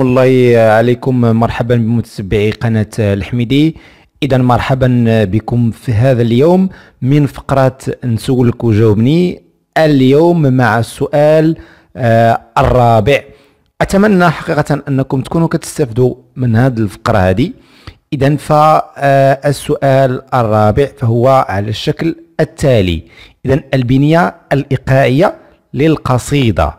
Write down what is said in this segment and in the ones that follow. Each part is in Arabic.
الله عليكم مرحبا بمتابعي قناة الحميدي إذا مرحبا بكم في هذا اليوم من فقرة نسولك وجاوبني اليوم مع السؤال آه، الرابع أتمنى حقيقة أنكم تكونوا كتستفدوا من هذه الفقرة هذه إذا فالسؤال آه، الرابع فهو على الشكل التالي إذا البنية الإيقاعية للقصيدة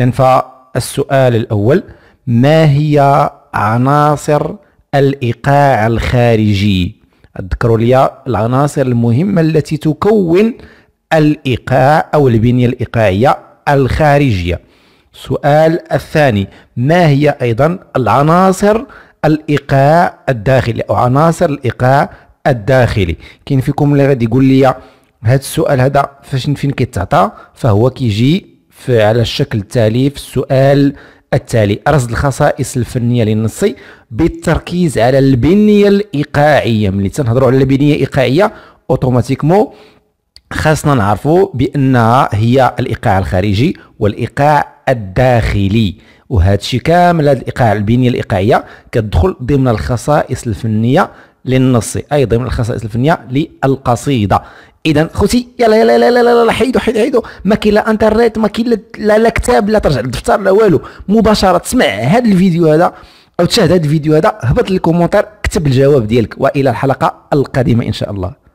إذا فالسؤال الأول ما هي عناصر الايقاع الخارجي اذكروا لي العناصر المهمه التي تكون الايقاع او البنيه الايقاعيه الخارجيه السؤال الثاني ما هي ايضا العناصر الايقاع الداخلي او عناصر الايقاع الداخلي كاين فيكم اللي غادي يقول لي هذا السؤال هذا فاش فين كيتعطى فهو كيجي على الشكل التالي في السؤال التالي رصد الخصائص الفنيه للنص بالتركيز على البنيه الايقاعيه ملي تنهضروا على البنيه الايقاعيه اوتوماتيكمون خاصنا نعرفوا بانها هي الايقاع الخارجي والايقاع الداخلي وهذا الشيء كامل هذا الايقاع البنيه الايقاعيه كتدخل ضمن الخصائص الفنيه للنص اي ضمن الخصائص الفنيه للقصيده اذا خوتي يلا يلا يلا يلا يلا حيدو حيدو حيدو ما كاين لا انترنت ما كاين لا لا كتاب لا ترجع للدفتر لا والو مباشره تسمع هذا الفيديو هذا او تشاهد هذا الفيديو هذا هبط للكومونتير كتب الجواب ديالك والى الحلقه القادمه ان شاء الله